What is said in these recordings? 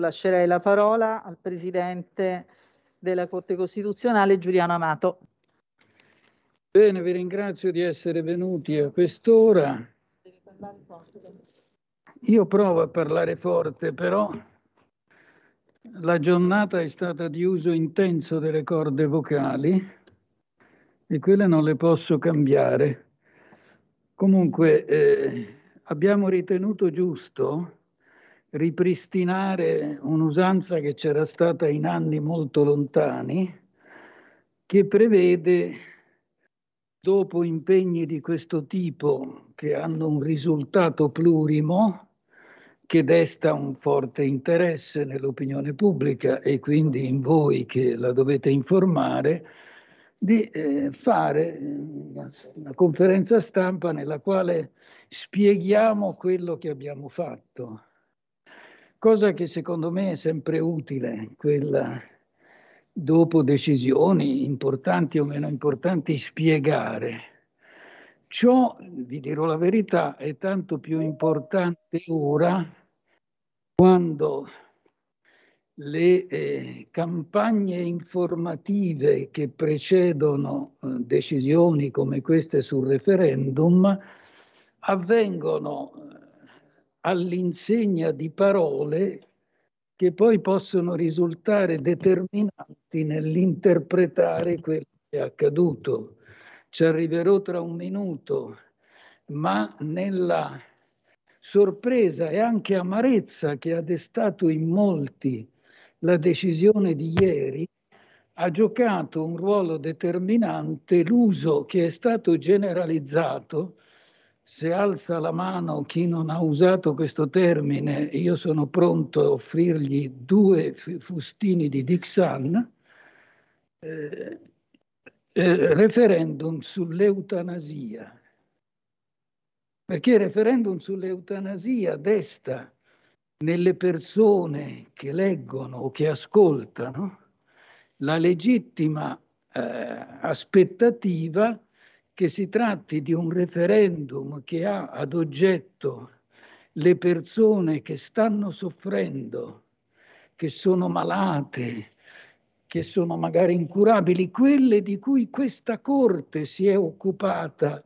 lascerei la parola al Presidente della Corte Costituzionale Giuliano Amato. Bene, vi ringrazio di essere venuti a quest'ora. Io provo a parlare forte, però la giornata è stata di uso intenso delle corde vocali e quelle non le posso cambiare. Comunque eh, abbiamo ritenuto giusto ripristinare un'usanza che c'era stata in anni molto lontani, che prevede, dopo impegni di questo tipo che hanno un risultato plurimo, che desta un forte interesse nell'opinione pubblica e quindi in voi che la dovete informare, di eh, fare eh, una conferenza stampa nella quale spieghiamo quello che abbiamo fatto cosa che secondo me è sempre utile, quella dopo decisioni importanti o meno importanti, spiegare. Ciò, vi dirò la verità, è tanto più importante ora quando le eh, campagne informative che precedono eh, decisioni come queste sul referendum avvengono all'insegna di parole che poi possono risultare determinanti nell'interpretare quello che è accaduto. Ci arriverò tra un minuto, ma nella sorpresa e anche amarezza che ha destato in molti la decisione di ieri, ha giocato un ruolo determinante l'uso che è stato generalizzato se alza la mano chi non ha usato questo termine, io sono pronto a offrirgli due fustini di Dixan, eh, eh, referendum sull'eutanasia. Perché il referendum sull'eutanasia desta nelle persone che leggono o che ascoltano la legittima eh, aspettativa che si tratti di un referendum che ha ad oggetto le persone che stanno soffrendo, che sono malate, che sono magari incurabili, quelle di cui questa Corte si è occupata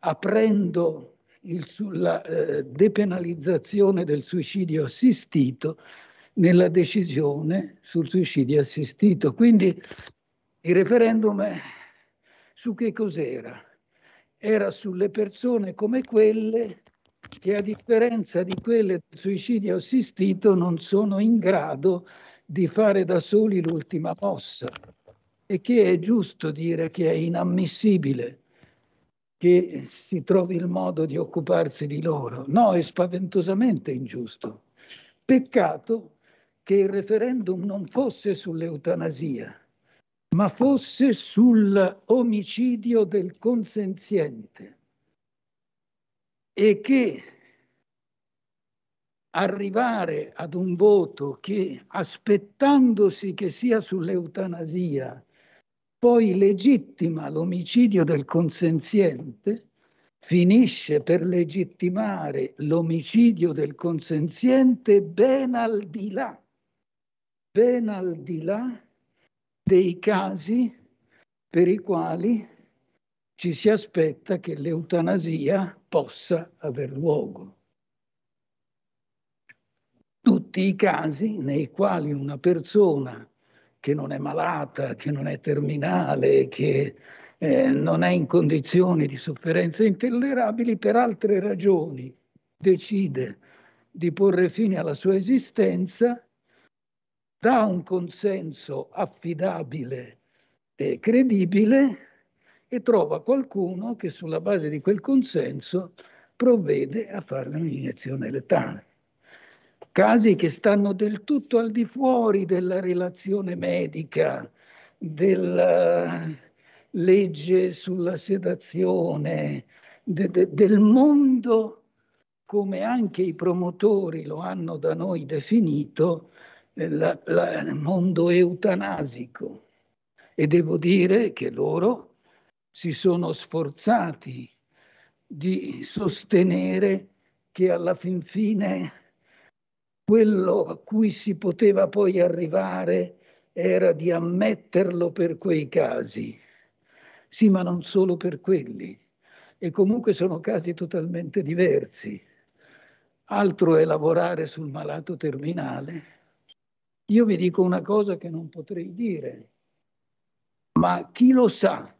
aprendo il, la eh, depenalizzazione del suicidio assistito nella decisione sul suicidio assistito. Quindi il referendum è su che cos'era? Era sulle persone come quelle che a differenza di quelle del suicidio assistito non sono in grado di fare da soli l'ultima mossa e che è giusto dire che è inammissibile che si trovi il modo di occuparsi di loro. No, è spaventosamente ingiusto. Peccato che il referendum non fosse sull'eutanasia, ma fosse sull'omicidio del consenziente e che arrivare ad un voto che aspettandosi che sia sull'eutanasia poi legittima l'omicidio del consenziente, finisce per legittimare l'omicidio del consenziente ben al di là, ben al di là dei casi per i quali ci si aspetta che l'eutanasia possa aver luogo. Tutti i casi nei quali una persona che non è malata, che non è terminale, che eh, non è in condizioni di sofferenza intollerabili, per altre ragioni decide di porre fine alla sua esistenza dà un consenso affidabile e credibile e trova qualcuno che sulla base di quel consenso provvede a fare un'iniezione letale. Casi che stanno del tutto al di fuori della relazione medica, della legge sulla sedazione, de, de, del mondo come anche i promotori lo hanno da noi definito, la, la, il mondo eutanasico e devo dire che loro si sono sforzati di sostenere che alla fin fine quello a cui si poteva poi arrivare era di ammetterlo per quei casi. Sì, ma non solo per quelli. E comunque sono casi totalmente diversi. Altro è lavorare sul malato terminale io vi dico una cosa che non potrei dire, ma chi lo sa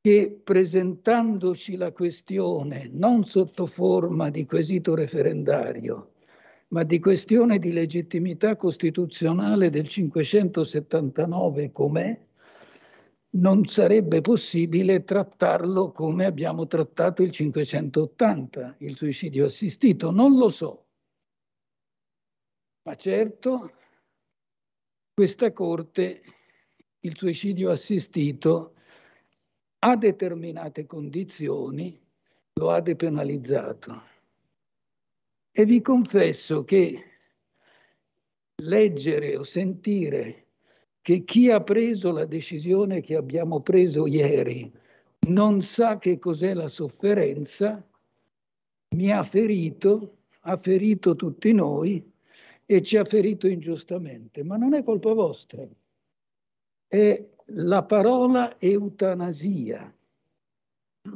che presentandoci la questione non sotto forma di quesito referendario, ma di questione di legittimità costituzionale del 579 com'è, non sarebbe possibile trattarlo come abbiamo trattato il 580, il suicidio assistito. Non lo so, ma certo, questa Corte, il suicidio assistito, a determinate condizioni lo ha depenalizzato. E vi confesso che leggere o sentire che chi ha preso la decisione che abbiamo preso ieri non sa che cos'è la sofferenza, mi ha ferito, ha ferito tutti noi e ci ha ferito ingiustamente, ma non è colpa vostra. È la parola eutanasia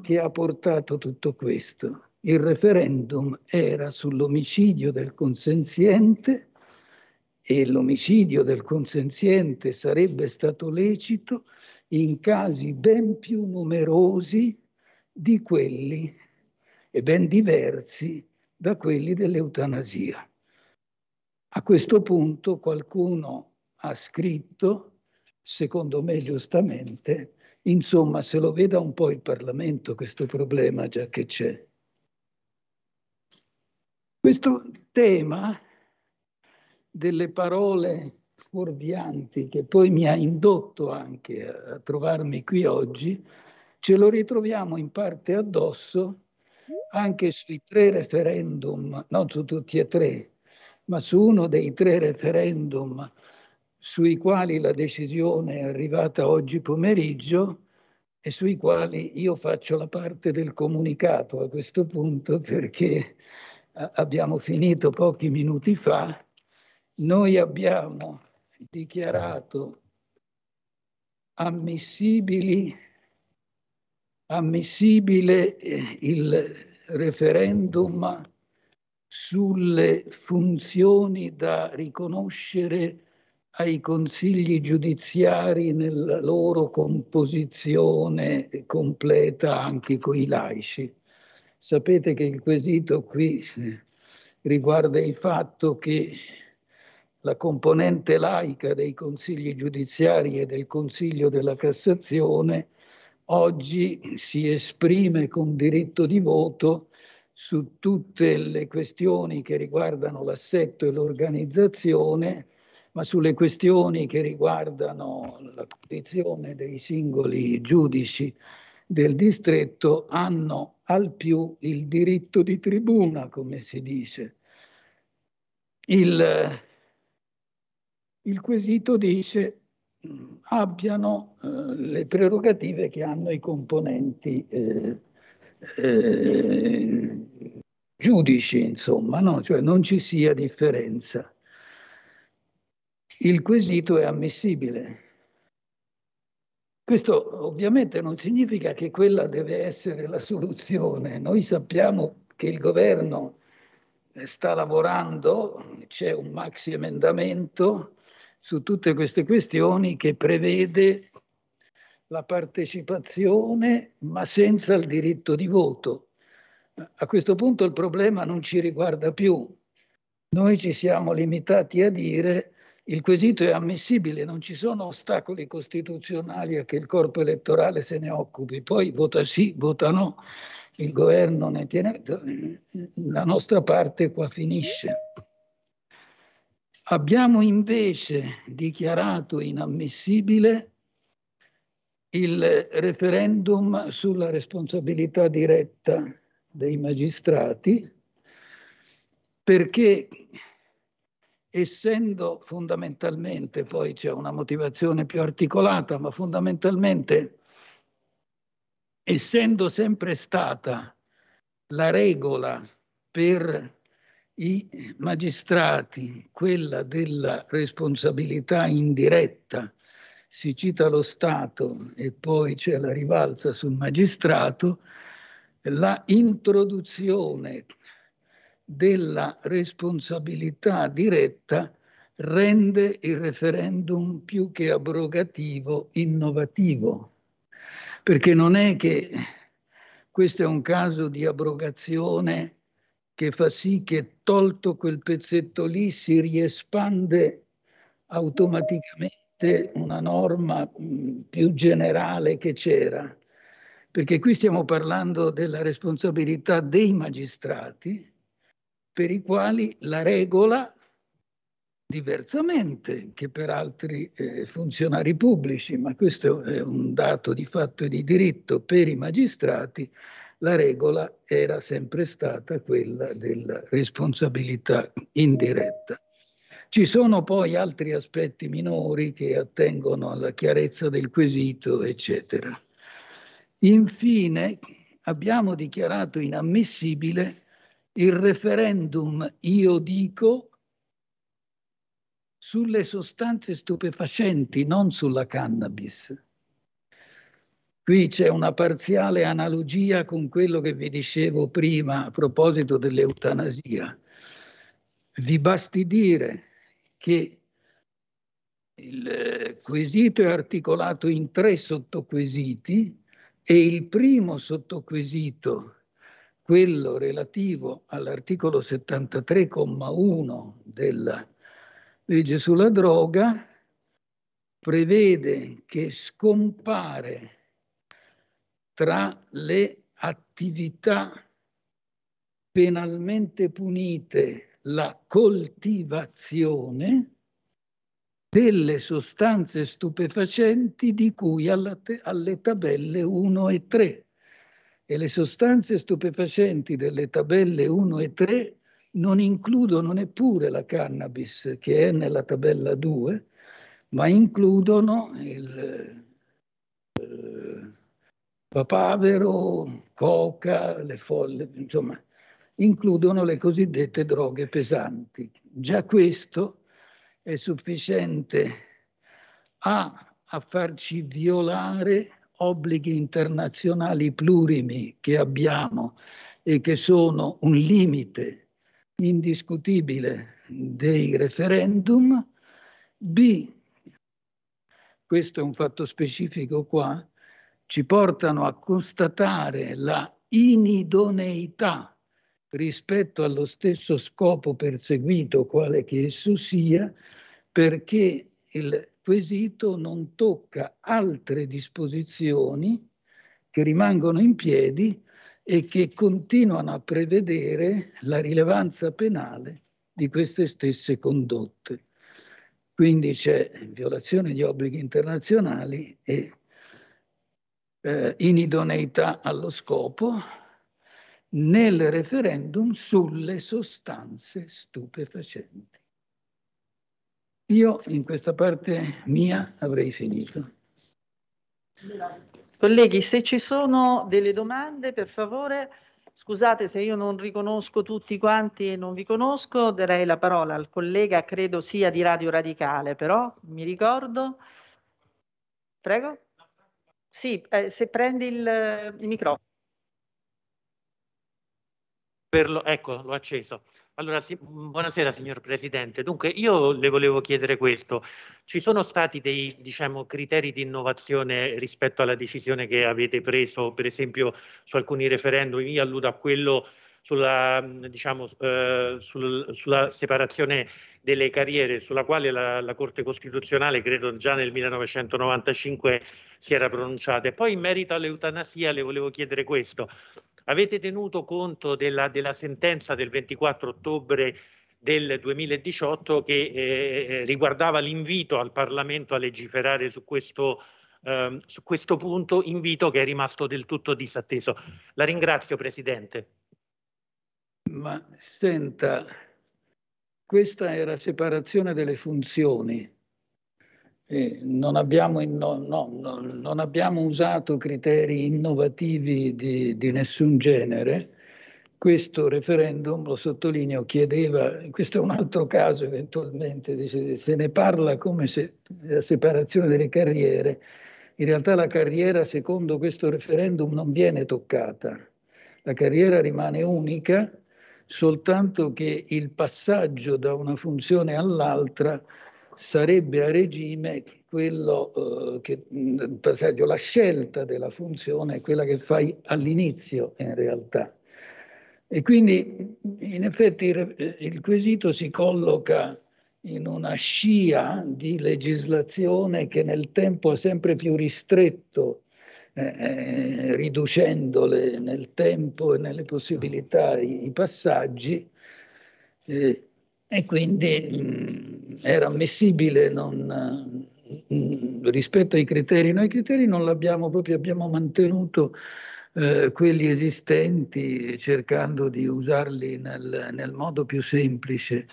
che ha portato tutto questo. Il referendum era sull'omicidio del consenziente e l'omicidio del consenziente sarebbe stato lecito in casi ben più numerosi di quelli e ben diversi da quelli dell'eutanasia. A questo punto qualcuno ha scritto, secondo me giustamente, insomma se lo veda un po' il Parlamento questo problema già che c'è. Questo tema delle parole fuorvianti che poi mi ha indotto anche a, a trovarmi qui oggi, ce lo ritroviamo in parte addosso anche sui tre referendum, non su tutti e tre, ma su uno dei tre referendum sui quali la decisione è arrivata oggi pomeriggio e sui quali io faccio la parte del comunicato a questo punto perché abbiamo finito pochi minuti fa, noi abbiamo dichiarato ammissibili, ammissibile eh, il referendum sulle funzioni da riconoscere ai consigli giudiziari nella loro composizione completa anche con i laici. Sapete che il quesito qui eh, riguarda il fatto che la componente laica dei consigli giudiziari e del Consiglio della Cassazione oggi si esprime con diritto di voto su tutte le questioni che riguardano l'assetto e l'organizzazione, ma sulle questioni che riguardano la condizione dei singoli giudici del distretto hanno al più il diritto di tribuna, come si dice. Il, il quesito dice abbiano eh, le prerogative che hanno i componenti eh, eh, giudici, insomma, no? cioè non ci sia differenza. Il quesito è ammissibile. Questo ovviamente non significa che quella deve essere la soluzione. Noi sappiamo che il governo eh, sta lavorando, c'è un maxi emendamento su tutte queste questioni che prevede la partecipazione ma senza il diritto di voto. A questo punto il problema non ci riguarda più. Noi ci siamo limitati a dire il quesito è ammissibile, non ci sono ostacoli costituzionali a che il corpo elettorale se ne occupi, poi vota sì, vota no, il governo ne tiene, la nostra parte qua finisce. Abbiamo invece dichiarato inammissibile il referendum sulla responsabilità diretta dei magistrati perché essendo fondamentalmente, poi c'è una motivazione più articolata, ma fondamentalmente essendo sempre stata la regola per i magistrati, quella della responsabilità indiretta si cita lo Stato e poi c'è la rivalsa sul magistrato, la introduzione della responsabilità diretta rende il referendum più che abrogativo, innovativo, perché non è che questo è un caso di abrogazione che fa sì che tolto quel pezzetto lì si riespande automaticamente parte una norma mm, più generale che c'era, perché qui stiamo parlando della responsabilità dei magistrati per i quali la regola, diversamente che per altri eh, funzionari pubblici, ma questo è un dato di fatto e di diritto per i magistrati, la regola era sempre stata quella della responsabilità indiretta. Ci sono poi altri aspetti minori che attengono alla chiarezza del quesito, eccetera. Infine, abbiamo dichiarato inammissibile il referendum io dico sulle sostanze stupefacenti, non sulla cannabis. Qui c'è una parziale analogia con quello che vi dicevo prima a proposito dell'eutanasia. Vi basti dire che il eh, quesito è articolato in tre sottoquesiti e il primo sottoquesito, quello relativo all'articolo 73,1 della legge sulla droga, prevede che scompare tra le attività penalmente punite la coltivazione delle sostanze stupefacenti di cui alle tabelle 1 e 3. E le sostanze stupefacenti delle tabelle 1 e 3 non includono neppure la cannabis che è nella tabella 2, ma includono il eh, papavero, coca, le folle, insomma, includono le cosiddette droghe pesanti. Già questo è sufficiente a, a farci violare obblighi internazionali plurimi che abbiamo e che sono un limite indiscutibile dei referendum, B, questo è un fatto specifico qua, ci portano a constatare la inidoneità rispetto allo stesso scopo perseguito, quale che esso sia, perché il quesito non tocca altre disposizioni che rimangono in piedi e che continuano a prevedere la rilevanza penale di queste stesse condotte. Quindi c'è violazione di obblighi internazionali e eh, inidoneità allo scopo, nel referendum sulle sostanze stupefacenti. Io in questa parte mia avrei finito. Colleghi, se ci sono delle domande, per favore, scusate se io non riconosco tutti quanti e non vi conosco, darei la parola al collega, credo sia di Radio Radicale, però mi ricordo. Prego? Sì, eh, se prendi il, il microfono. Lo, ecco, l'ho acceso. Allora, si, buonasera signor Presidente. Dunque, io le volevo chiedere questo. Ci sono stati dei diciamo, criteri di innovazione rispetto alla decisione che avete preso, per esempio su alcuni referendum? Io alludo a quello sulla, diciamo, eh, sul, sulla separazione delle carriere, sulla quale la, la, Corte Costituzionale, credo già nel 1995, si era pronunciata. E poi in merito all'eutanasia le volevo chiedere questo. Avete tenuto conto della, della sentenza del 24 ottobre del 2018 che eh, eh, riguardava l'invito al Parlamento a legiferare su questo, eh, su questo punto, invito che è rimasto del tutto disatteso. La ringrazio Presidente. Ma senta, questa è la separazione delle funzioni non, abbiamo inno- no, no, non, abbiamo usato criteri innovativi di, di, nessun genere. Questo referendum, lo sottolineo, chiedeva, questo è un altro caso eventualmente, dice, se ne parla come se la separazione delle carriere, in realtà la carriera secondo questo referendum non viene toccata, la carriera rimane unica, soltanto che il passaggio da una funzione all'altra sarebbe a regime quello eh, che, mm, per esempio, la scelta della funzione è quella che fai all'inizio in realtà. E quindi in effetti il eh, quesito si colloca in una scia di legislazione che nel tempo ha sempre più ristretto, eh, eh riducendole nel tempo e nelle possibilità i, i passaggi, eh, e quindi mh, mm, era ammissibile non, eh, rispetto ai criteri. Noi criteri non li abbiamo proprio, abbiamo mantenuto eh, quelli esistenti cercando di usarli nel, nel modo più semplice.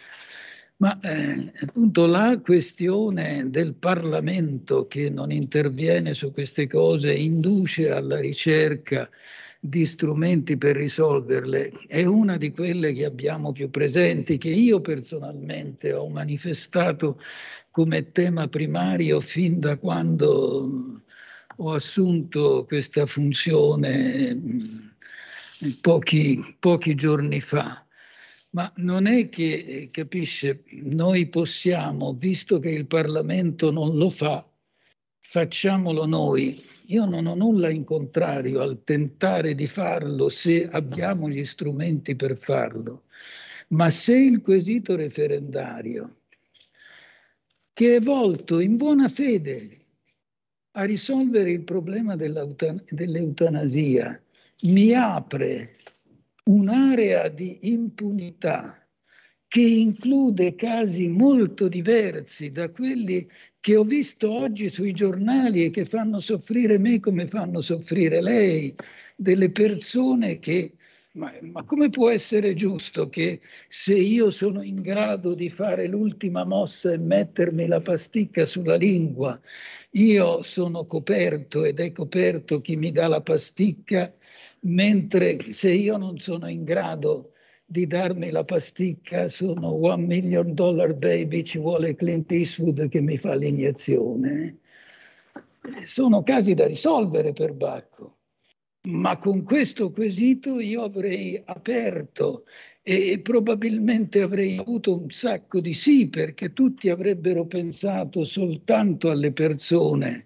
Ma eh, appunto la questione del Parlamento che non interviene su queste cose induce alla ricerca di strumenti per risolverle è una di quelle che abbiamo più presenti, che io personalmente ho manifestato come tema primario fin da quando ho assunto questa funzione pochi, pochi giorni fa. Ma non è che, capisce, noi possiamo, visto che il Parlamento non lo fa, facciamolo noi io non ho nulla in contrario al tentare di farlo se abbiamo gli strumenti per farlo, ma se il quesito referendario, che è volto in buona fede a risolvere il problema dell'eutanasia, mi apre un'area di impunità che include casi molto diversi da quelli che ho visto oggi sui giornali e che fanno soffrire me come fanno soffrire lei, delle persone che... Ma, ma come può essere giusto che se io sono in grado di fare l'ultima mossa e mettermi la pasticca sulla lingua, io sono coperto ed è coperto chi mi dà la pasticca, mentre se io non sono in grado di darmi la pasticca sono One Million Dollar Baby, ci vuole Clint Eastwood che mi fa l'iniezione. Sono casi da risolvere per Bacco, ma con questo quesito io avrei aperto e probabilmente avrei avuto un sacco di sì, perché tutti avrebbero pensato soltanto alle persone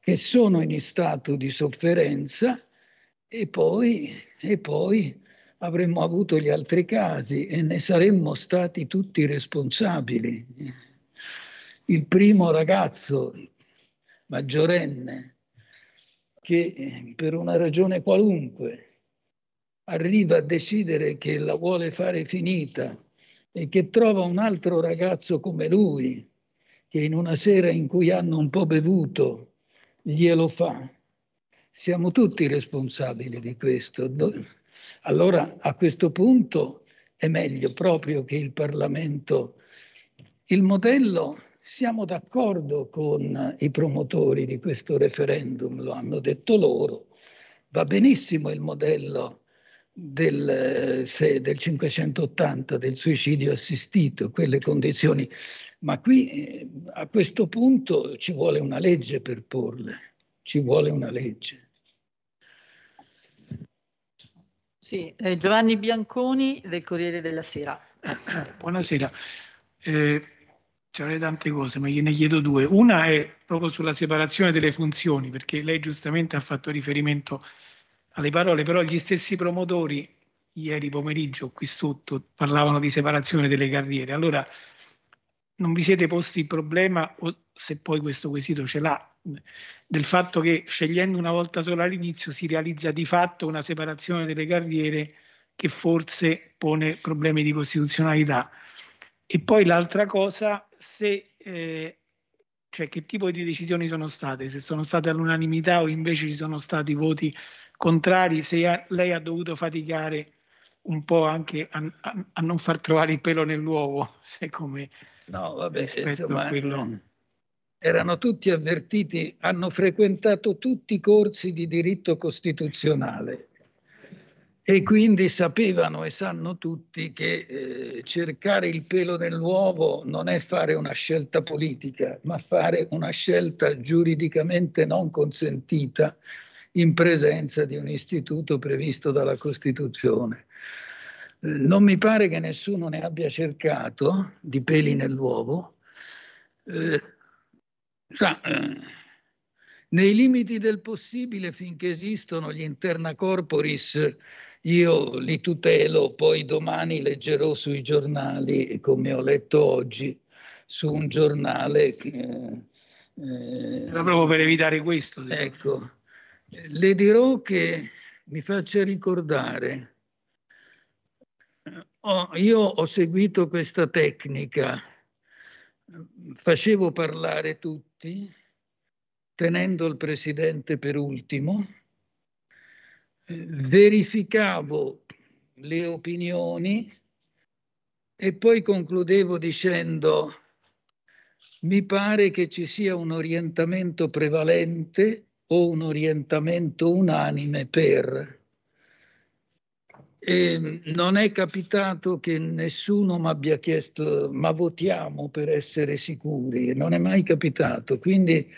che sono in stato di sofferenza e poi, e poi avremmo avuto gli altri casi e ne saremmo stati tutti responsabili. Il primo ragazzo maggiorenne che eh, per una ragione qualunque arriva a decidere che la vuole fare finita e che trova un altro ragazzo come lui, che in una sera in cui hanno un po' bevuto glielo fa. Siamo tutti responsabili di questo. Allora a questo punto è meglio proprio che il Parlamento... Il modello, siamo d'accordo con i promotori di questo referendum, lo hanno detto loro, va benissimo il modello del, se, del 580 del suicidio assistito, quelle condizioni, ma qui eh, a questo punto ci vuole una legge per porle, ci vuole una legge. Sì, eh, Giovanni Bianconi del Corriere della Sera. Buonasera. Eh, C'avrei tante cose, ma gliene chiedo due. Una è proprio sulla separazione delle funzioni, perché lei giustamente ha fatto riferimento alle parole, però gli stessi promotori ieri pomeriggio qui sotto parlavano di separazione delle carriere. Allora non vi siete posti il problema, o se poi questo quesito ce l'ha, del fatto che scegliendo una volta sola all'inizio si realizza di fatto una separazione delle carriere che forse pone problemi di costituzionalità. E poi l'altra cosa, se, eh, cioè che tipo di decisioni sono state, se sono state all'unanimità o invece ci sono stati voti contrari, se ha, lei ha dovuto faticare un po' anche a, a, a non far trovare il pelo nell'uovo, se come No, vabbè, insomma, erano tutti avvertiti, hanno frequentato tutti i corsi di diritto costituzionale e quindi sapevano e sanno tutti che eh, cercare il pelo nell'uovo non è fare una scelta politica, ma fare una scelta giuridicamente non consentita in presenza di un istituto previsto dalla Costituzione. Eh, non mi pare che nessuno ne abbia cercato di peli nell'uovo. Eh, sa, eh, nei limiti del possibile, finché esistono gli interna corporis, io li tutelo, poi domani leggerò sui giornali, come ho letto oggi, su un giornale. Che, eh, eh Era proprio per evitare questo. Diciamo. Ecco, le dirò che mi faccia ricordare io ho seguito questa tecnica, facevo parlare tutti, tenendo il presidente per ultimo, verificavo le opinioni e poi concludevo dicendo mi pare che ci sia un orientamento prevalente o un orientamento unanime per e ehm, non è capitato che nessuno mi abbia chiesto ma votiamo per essere sicuri, non è mai capitato. Quindi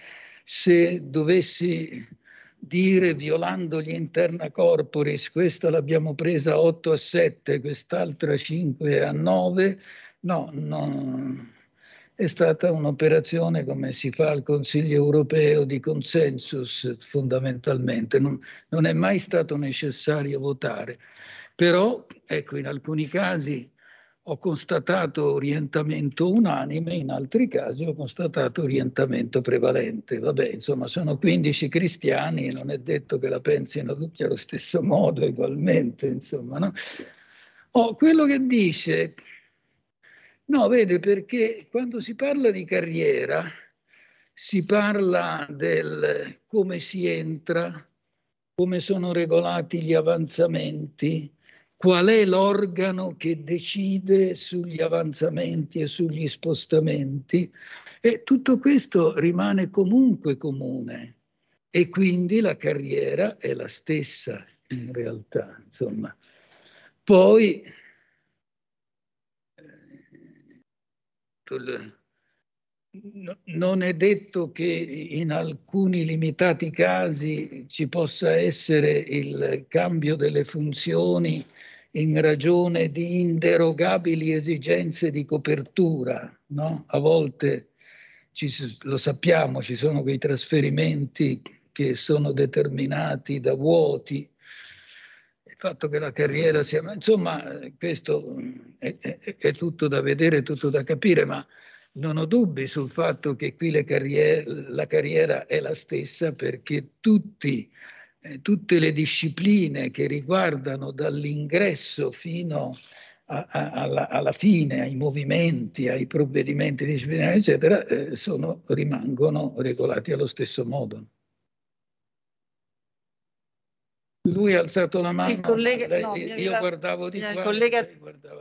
se dovessi dire violando gli interna corporis, questa l'abbiamo presa 8 a 7, quest'altra 5 a 9, no, no, è stata un'operazione come si fa al Consiglio europeo di consensus fondamentalmente, non, non è mai stato necessario votare. Però, ecco, in alcuni casi ho constatato orientamento unanime, in altri casi ho constatato orientamento prevalente. Vabbè, insomma, sono 15 cristiani, non è detto che la pensino tutti allo stesso modo, ugualmente, insomma. No? Oh, quello che dice, no, vede, perché quando si parla di carriera, si parla del come si entra, come sono regolati gli avanzamenti, qual è l'organo che decide sugli avanzamenti e sugli spostamenti e tutto questo rimane comunque comune e quindi la carriera è la stessa in realtà, insomma. Poi eh, non è detto che in alcuni limitati casi ci possa essere il cambio delle funzioni in ragione di inderogabili esigenze di copertura. No? A volte ci, lo sappiamo, ci sono quei trasferimenti che sono determinati da vuoti. Il fatto che la carriera sia... Insomma, questo è, è, è tutto da vedere, tutto da capire, ma non ho dubbi sul fatto che qui carriere, la carriera è la stessa perché tutti, eh, tutte le discipline che riguardano dall'ingresso fino a, a, alla, alla, fine, ai movimenti, ai provvedimenti disciplinari, eccetera, eh, sono, rimangono regolati allo stesso modo. Lui ha alzato la mano, collega, lei, no, io arriva, guardavo di qua. Il collega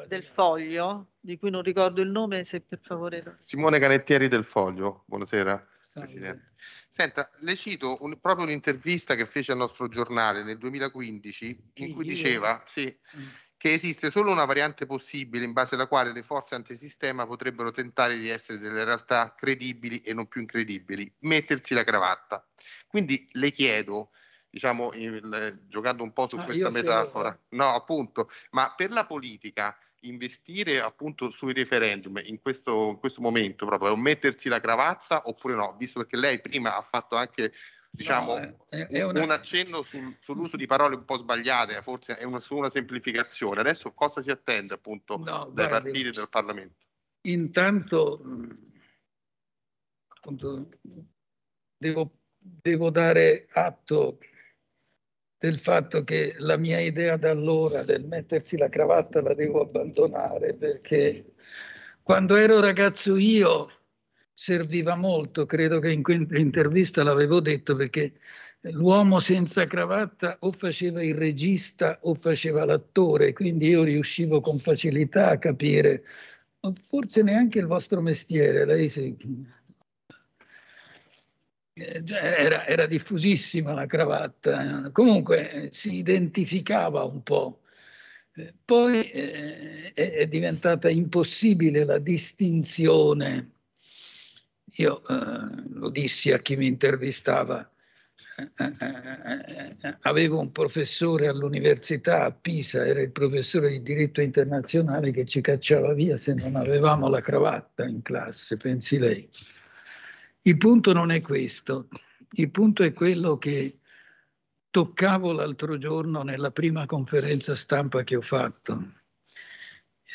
del Foglio, di cui non ricordo il nome, se per favore... Simone Canettieri del Foglio, buonasera. Presidente. Senta, le cito un, proprio un'intervista che fece al nostro giornale nel 2015 in cui diceva sì, mm. che esiste solo una variante possibile in base alla quale le forze antisistema potrebbero tentare di essere delle realtà credibili e non più incredibili, mettersi la cravatta. Quindi le chiedo, diciamo, il, giocando un po' su ah, questa metafora. Credo. No, appunto, ma per la politica investire appunto sui referendum in questo, in questo momento proprio, è un mettersi la cravatta oppure no, visto che lei prima ha fatto anche diciamo, no, è, è una... un accenno sul, sull'uso di parole un po' sbagliate, forse è una, su una semplificazione. Adesso cosa si attende appunto no, dai guardi, partiti del Parlamento? Intanto appunto, devo, devo dare atto del fatto che la mia idea da allora del mettersi la cravatta la devo abbandonare perché quando ero ragazzo io serviva molto, credo che in quell'intervista l'avevo detto perché l'uomo senza cravatta o faceva il regista o faceva l'attore, quindi io riuscivo con facilità a capire, forse neanche il vostro mestiere, lei si eh, era, era, diffusissima la cravatta, eh. comunque eh, si identificava un po'. Poi eh, è diventata impossibile la distinzione. Io eh, lo dissi a chi mi intervistava, avevo un professore all'università a Pisa, era il professore di diritto internazionale che ci cacciava via se non avevamo la cravatta in classe, pensi lei. Il punto non è questo, il punto è quello che toccavo l'altro giorno nella prima conferenza stampa che ho fatto,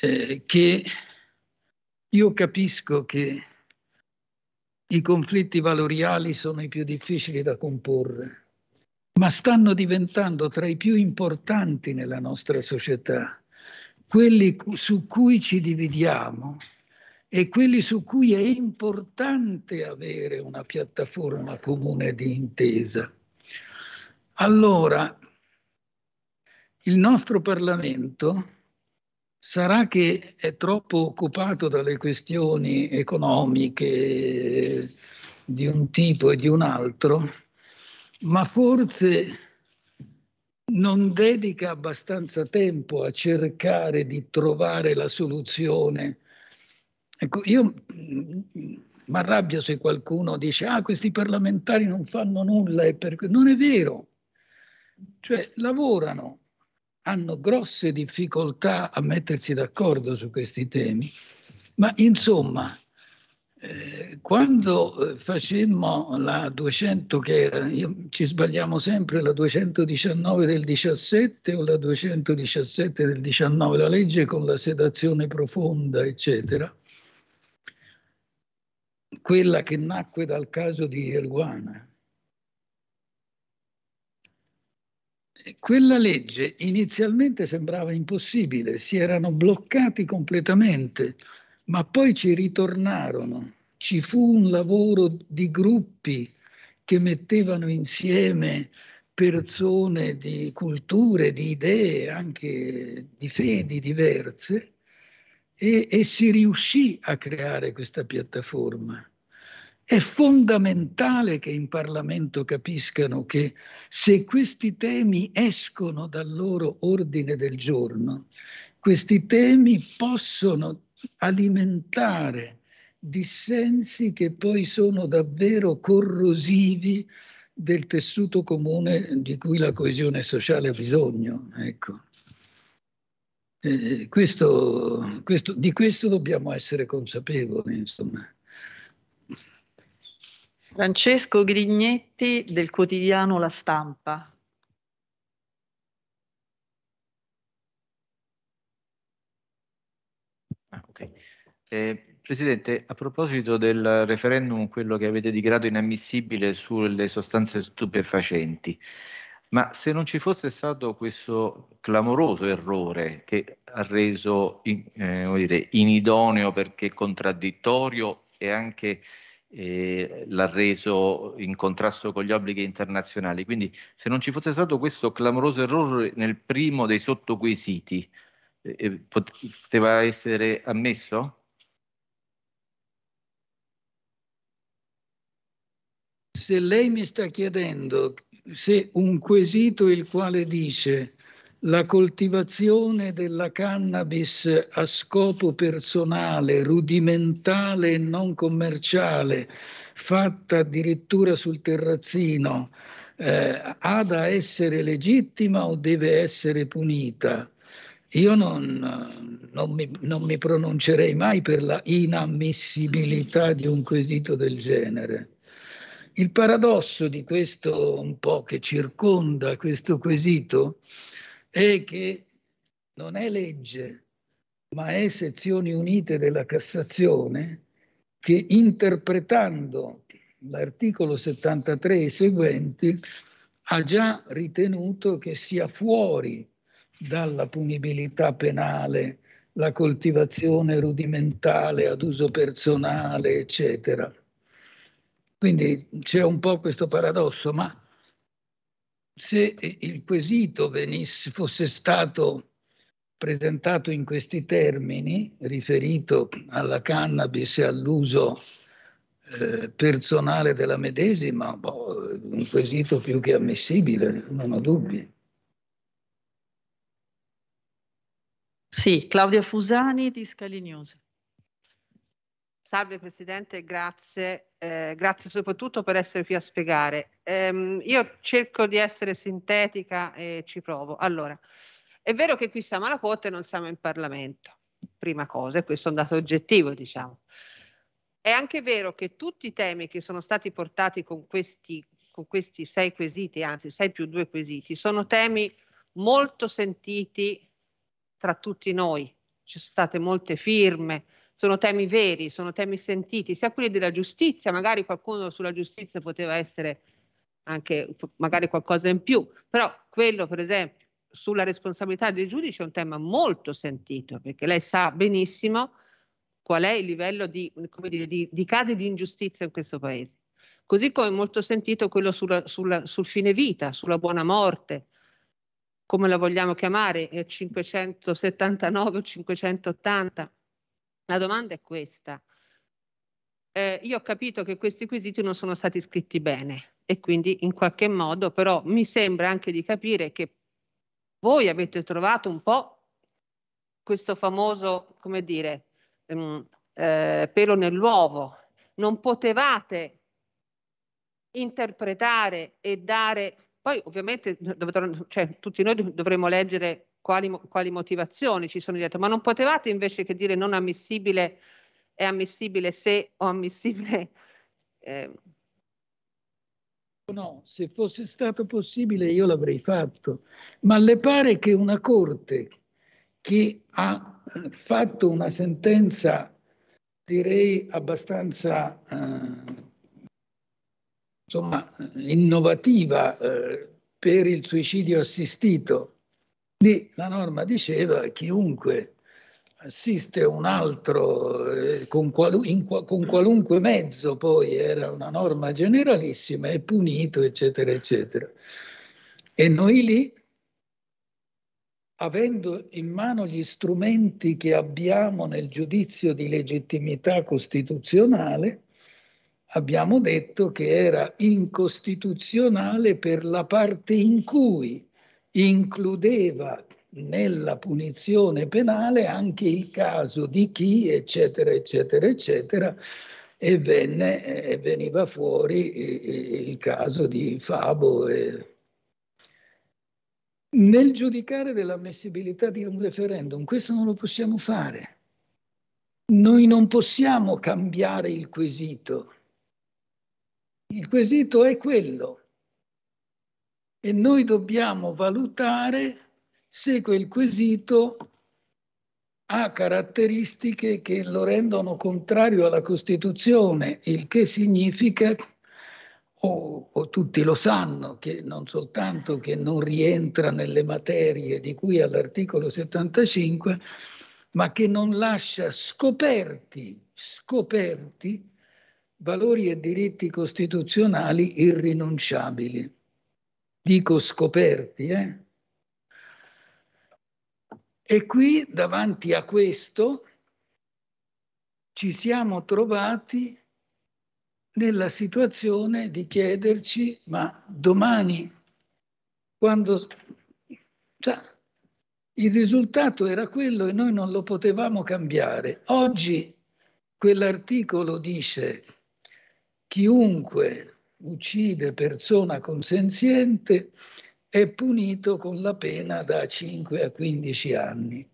eh, che io capisco che i conflitti valoriali sono i più difficili da comporre, ma stanno diventando tra i più importanti nella nostra società. Quelli su cui ci dividiamo e quelli su cui è importante avere una piattaforma comune di intesa. Allora, il nostro Parlamento sarà che è troppo occupato dalle questioni economiche di un tipo e di un altro, ma forse non dedica abbastanza tempo a cercare di trovare la soluzione Ecco, io mi mm, mm, arrabbio se qualcuno dice ah questi parlamentari non fanno nulla e per... non è vero cioè lavorano hanno grosse difficoltà a mettersi d'accordo su questi temi ma insomma eh, quando eh, facemmo la 200 che era, io, ci sbagliamo sempre la 219 del 17 o la 217 del 19 la legge con la sedazione profonda eccetera quella che nacque dal caso di Eluana. Quella legge inizialmente sembrava impossibile, si erano bloccati completamente, ma poi ci ritornarono. Ci fu un lavoro di gruppi che mettevano insieme persone di culture, di idee, anche di fedi diverse, e, e si riuscì a creare questa piattaforma. È fondamentale che in Parlamento capiscano che se questi temi escono dal loro ordine del giorno, questi temi possono alimentare dissensi che poi sono davvero corrosivi del tessuto comune di cui la coesione sociale ha bisogno. Ecco. Eh, questo, questo, di questo dobbiamo essere consapevoli, insomma. Francesco Grignetti del quotidiano La Stampa. Ah, okay. eh, Presidente, a proposito del referendum, quello che avete dichiarato inammissibile sulle sostanze stupefacenti, ma se non ci fosse stato questo clamoroso errore che ha reso in, eh, dire, inidoneo perché contraddittorio e anche eh, l'ha reso in contrasto con gli obblighi internazionali. Quindi se non ci fosse stato questo clamoroso errore nel primo dei sottoquesiti, eh, poteva essere ammesso? Se lei mi sta chiedendo se un quesito il quale dice la coltivazione della cannabis a scopo personale, rudimentale e non commerciale, fatta addirittura sul terrazzino, eh, ha da essere legittima o deve essere punita? Io non, non, mi, non mi pronuncerei mai per la inammissibilità di un quesito del genere. Il paradosso di questo un po' che circonda questo quesito è è che non è legge, ma è sezioni unite della Cassazione che interpretando l'articolo 73 e seguenti ha già ritenuto che sia fuori dalla punibilità penale la coltivazione rudimentale ad uso personale, eccetera. Quindi c'è un po' questo paradosso, ma se il quesito venisse, fosse stato presentato in questi termini, riferito alla cannabis e all'uso eh, personale della medesima, boh, un quesito più che ammissibile, non ho dubbi. Sì, Claudia Fusani di Scali News. Salve Presidente, grazie. Eh, grazie soprattutto per essere qui a spiegare. Ehm, io cerco di essere sintetica e ci provo. Allora, è vero che qui siamo alla Corte e non siamo in Parlamento, prima cosa, e questo è un dato oggettivo, diciamo. È anche vero che tutti i temi che sono stati portati con questi, con questi sei quesiti, anzi sei più due quesiti, sono temi molto sentiti tra tutti noi. Ci sono state molte firme, sono temi veri, sono temi sentiti, sia quelli della giustizia, magari qualcuno sulla giustizia poteva essere anche magari qualcosa in più, però quello per esempio sulla responsabilità dei giudici è un tema molto sentito perché lei sa benissimo qual è il livello di, dire, di, di casi di ingiustizia in questo paese. Così come è molto sentito quello sulla, sulla, sul fine vita, sulla buona morte, come la vogliamo chiamare, 579 eh, o 580. La domanda è questa. Eh, io ho capito che questi quesiti non sono stati scritti bene e quindi in qualche modo però mi sembra anche di capire che voi avete trovato un po' questo famoso, come dire, um, eh, pelo nell'uovo. Non potevate interpretare e dare, poi ovviamente cioè, tutti noi dovremmo leggere quali, quali motivazioni ci sono dietro, ma non potevate invece che dire non ammissibile è ammissibile se o ammissibile... Eh. No, se fosse stato possibile io l'avrei fatto, ma le pare che una corte che ha eh, fatto una sentenza direi abbastanza eh, insomma, eh, innovativa eh, per il suicidio assistito Lì la norma diceva che chiunque assiste un altro eh, con, qualu- in, con, qualunque mezzo, poi era una norma generalissima, è punito, eccetera, eccetera. E noi lì, avendo in mano gli strumenti che abbiamo nel giudizio di legittimità costituzionale, abbiamo detto che era incostituzionale per la parte in cui includeva nella punizione penale anche il caso di chi, eccetera, eccetera, eccetera, e, venne, e veniva fuori eh, eh, il caso di Fabo. E... Nel giudicare dell'ammissibilità di un referendum, questo non lo possiamo fare. Noi non possiamo cambiare il quesito. Il quesito è quello e noi dobbiamo valutare se quel quesito ha caratteristiche che lo rendono contrario alla Costituzione, il che significa, o, o, tutti lo sanno, che non soltanto che non rientra nelle materie di cui all'articolo 75, ma che non lascia scoperti, scoperti valori e diritti costituzionali irrinunciabili dico scoperti. Eh? E qui davanti a questo ci siamo trovati nella situazione di chiederci, ma domani, quando... Cioè, il risultato era quello e noi non lo potevamo cambiare. Oggi quell'articolo dice chiunque uccide persona consenziente è punito con la pena da 5 a 15 anni.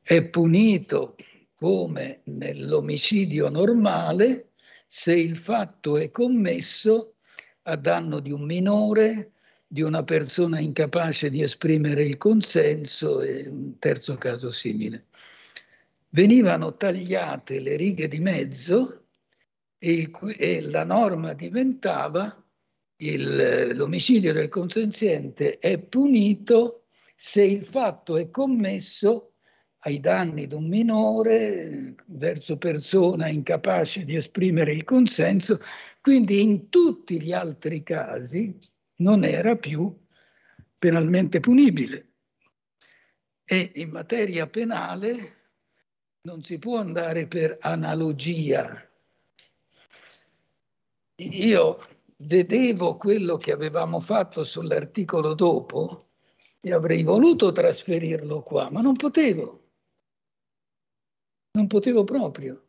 È punito come nell'omicidio normale se il fatto è commesso a danno di un minore, di una persona incapace di esprimere il consenso e un terzo caso simile. Venivano tagliate le righe di mezzo e, cui, e la norma diventava il, eh, l'omicidio del consenziente è punito se il fatto è commesso ai danni di un minore verso persona incapace di esprimere il consenso, quindi in tutti gli altri casi non era più penalmente punibile. E in materia penale non si può andare per analogia io vedevo quello che avevamo fatto sull'articolo dopo e avrei voluto trasferirlo qua, ma non potevo. Non potevo proprio.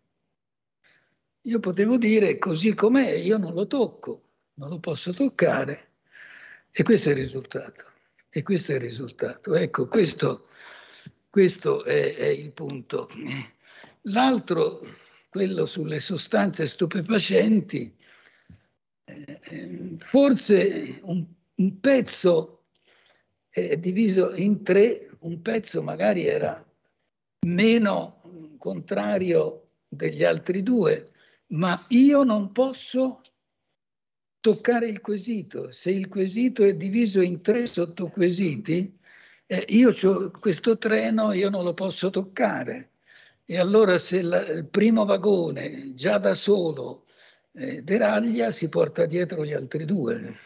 Io potevo dire così com'è, io non lo tocco, non lo posso toccare. E questo è il risultato. E questo è il risultato. Ecco, questo, questo è, è il punto. L'altro, quello sulle sostanze stupefacenti, eh, ehm, forse un, un pezzo è eh, diviso in tre, un pezzo magari era meno mm, contrario degli altri due, ma io non posso toccare il quesito. Se il quesito è diviso in tre sottoquesiti, eh, io ho questo treno, io non lo posso toccare. E allora se la, il primo vagone già da solo eh, deraglia, si porta dietro gli altri due.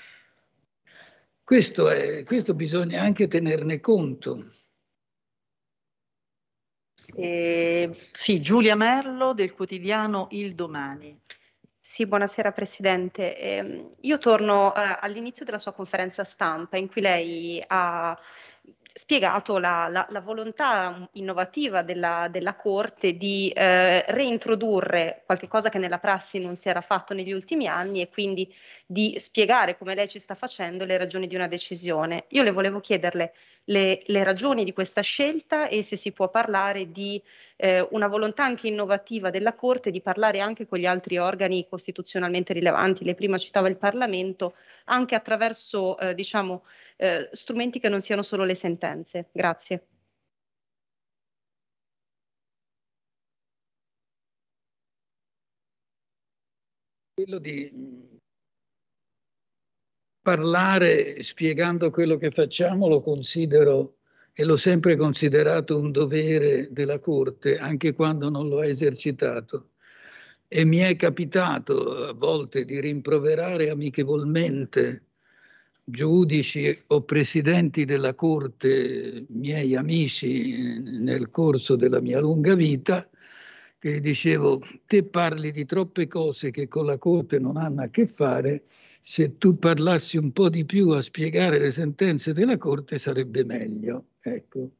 Questo, è, questo bisogna anche tenerne conto. Eh, sì, Giulia Merlo del quotidiano Il Domani. Sì, buonasera Presidente. Eh, io torno eh, all'inizio della sua conferenza stampa in cui lei ha spiegato la, la, la, volontà innovativa della, della Corte di eh, reintrodurre qualcosa che nella prassi non si era fatto negli ultimi anni e quindi di spiegare come lei ci sta facendo le ragioni di una decisione. Io le volevo chiederle le, le ragioni di questa scelta e se si può parlare di eh, una volontà anche innovativa della Corte di parlare anche con gli altri organi costituzionalmente rilevanti. Lei prima citava il Parlamento, anche attraverso eh, diciamo, eh, strumenti che non siano solo le sentenze sentenze. Grazie. Quello di mm, parlare spiegando quello che facciamo lo considero e l'ho sempre considerato un dovere della Corte, anche quando non lo ha esercitato. E mi è capitato a volte di rimproverare amichevolmente giudici o presidenti della Corte, miei amici nel corso della mia lunga vita, che dicevo, te parli di troppe cose che con la Corte non hanno a che fare, se tu parlassi un po' di più a spiegare le sentenze della Corte sarebbe meglio. Ecco.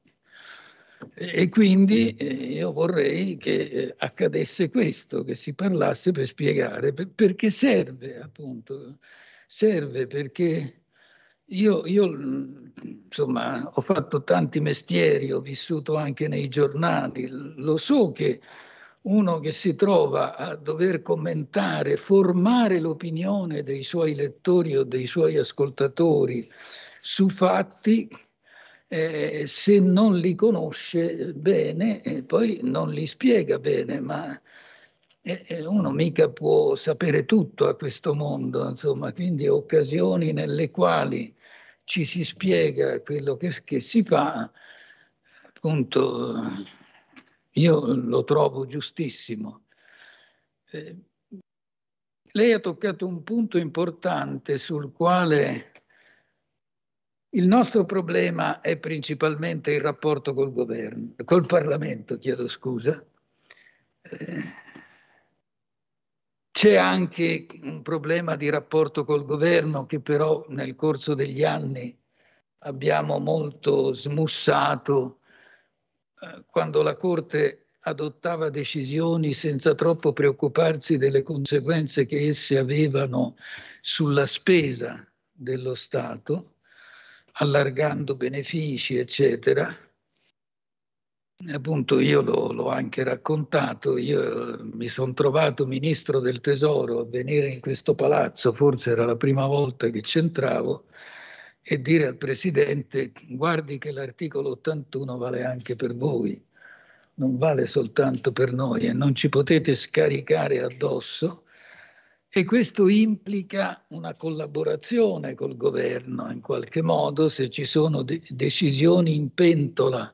E quindi eh, io vorrei che eh, accadesse questo, che si parlasse per spiegare, perché serve appunto, serve perché io, io, insomma, ho fatto tanti mestieri, ho vissuto anche nei giornali, lo so che uno che si trova a dover commentare, formare l'opinione dei suoi lettori o dei suoi ascoltatori su fatti, eh, se non li conosce bene, eh, poi non li spiega bene, ma eh, eh, uno mica può sapere tutto a questo mondo, insomma, quindi occasioni nelle quali ci si spiega quello che, che si fa, appunto io lo trovo giustissimo. Eh, lei ha toccato un punto importante sul quale il nostro problema è principalmente il rapporto col governo, col Parlamento, chiedo scusa. Eh, c'è anche un problema di rapporto col governo che però nel corso degli anni abbiamo molto smussato eh, quando la Corte adottava decisioni senza troppo preoccuparsi delle conseguenze che esse avevano sulla spesa dello Stato, allargando benefici, eccetera appunto io l'ho, l'ho anche raccontato, io eh, mi sono trovato ministro del tesoro a venire in questo palazzo, forse era la prima volta che c'entravo, e dire al Presidente guardi che l'articolo 81 vale anche per voi, non vale soltanto per noi e non ci potete scaricare addosso. E questo implica una collaborazione col governo in qualche modo se ci sono de- decisioni in pentola